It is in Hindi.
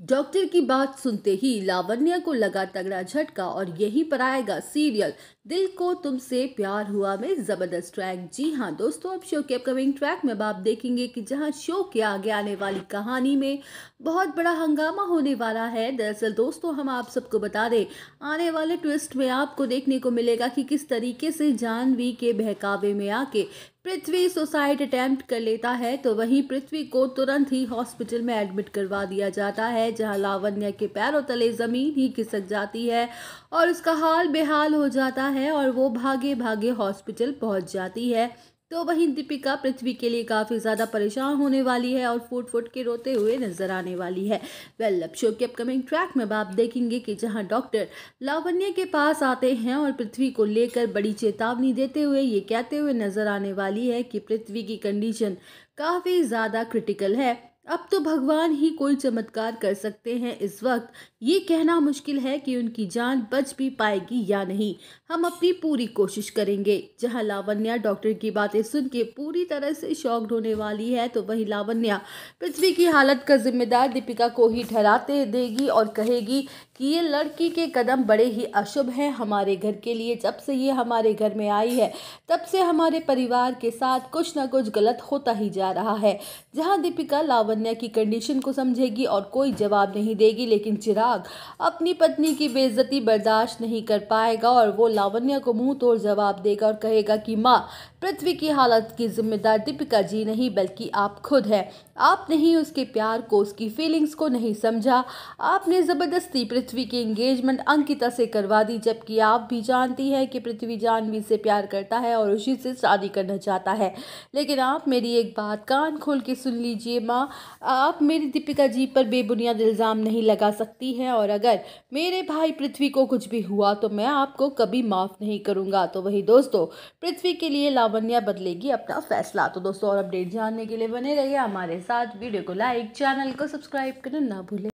डॉक्टर की बात सुनते ही लावण्या को लगा तगड़ा झटका और यही पर आएगा सीरियल दिल को तुमसे प्यार हुआ में ज़बरदस्त ट्रैक जी हाँ दोस्तों अब शो के अपकमिंग ट्रैक में अब आप देखेंगे कि जहाँ शो के आगे आने वाली कहानी में बहुत बड़ा हंगामा होने वाला है दरअसल दोस्तों हम आप सबको बता दें आने वाले ट्विस्ट में आपको देखने को मिलेगा कि किस तरीके से जानवी के बहकावे में आके पृथ्वी सुसाइड अटैम्प्ट कर लेता है तो वहीं पृथ्वी को तुरंत ही हॉस्पिटल में एडमिट करवा दिया जाता है जहां लावण्य के पैरों तले ज़मीन ही खिसक जाती है और उसका हाल बेहाल हो जाता है और वो भागे भागे हॉस्पिटल पहुंच जाती है तो वहीं दीपिका पृथ्वी के लिए काफ़ी ज़्यादा परेशान होने वाली है और फूट फूट के रोते हुए नजर आने वाली है वेल अब शो के अपकमिंग ट्रैक में आप देखेंगे कि जहां डॉक्टर लावण्य के पास आते हैं और पृथ्वी को लेकर बड़ी चेतावनी देते हुए ये कहते हुए नजर आने वाली है कि पृथ्वी की कंडीशन काफ़ी ज़्यादा क्रिटिकल है अब तो भगवान ही कोई चमत्कार कर सकते हैं इस वक्त ये कहना मुश्किल है कि उनकी जान बच भी पाएगी या नहीं हम अपनी पूरी कोशिश करेंगे जहां लावण्या डॉक्टर की बातें सुन के पूरी तरह से शॉक्ड होने वाली है तो वही लावण्या पृथ्वी की हालत का जिम्मेदार दीपिका को ही ठहराते देगी और कहेगी कि ये लड़की के कदम बड़े ही अशुभ हैं हमारे घर के लिए जब से ये हमारे घर में आई है तब से हमारे परिवार के साथ कुछ ना कुछ गलत होता ही जा रहा है जहाँ दीपिका लावण लावण्या की कंडीशन को समझेगी और कोई जवाब नहीं देगी लेकिन चिराग अपनी पत्नी की बेइज्जती बर्दाश्त नहीं कर पाएगा और वो लावण्या को मुंह तोड़ जवाब देगा और कहेगा कि माँ पृथ्वी की हालत की जिम्मेदार दीपिका जी नहीं बल्कि आप खुद हैं आपने ही उसके प्यार को उसकी फीलिंग्स को नहीं समझा आपने ज़बरदस्ती पृथ्वी की इंगेजमेंट अंकिता से करवा दी जबकि आप भी जानती हैं कि पृथ्वी जानवी से प्यार करता है और उसी से शादी करना चाहता है लेकिन आप मेरी एक बात कान खोल के सुन लीजिए माँ आप मेरी दीपिका जी पर बेबुनियाद इल्ज़ाम नहीं लगा सकती हैं और अगर मेरे भाई पृथ्वी को कुछ भी हुआ तो मैं आपको कभी माफ़ नहीं करूँगा तो वही दोस्तों पृथ्वी के लिए लाभ लावण्या बदलेगी अपना फैसला तो दोस्तों और अपडेट जानने के लिए बने रहिए हमारे साथ वीडियो को लाइक चैनल को सब्सक्राइब करना ना भूलें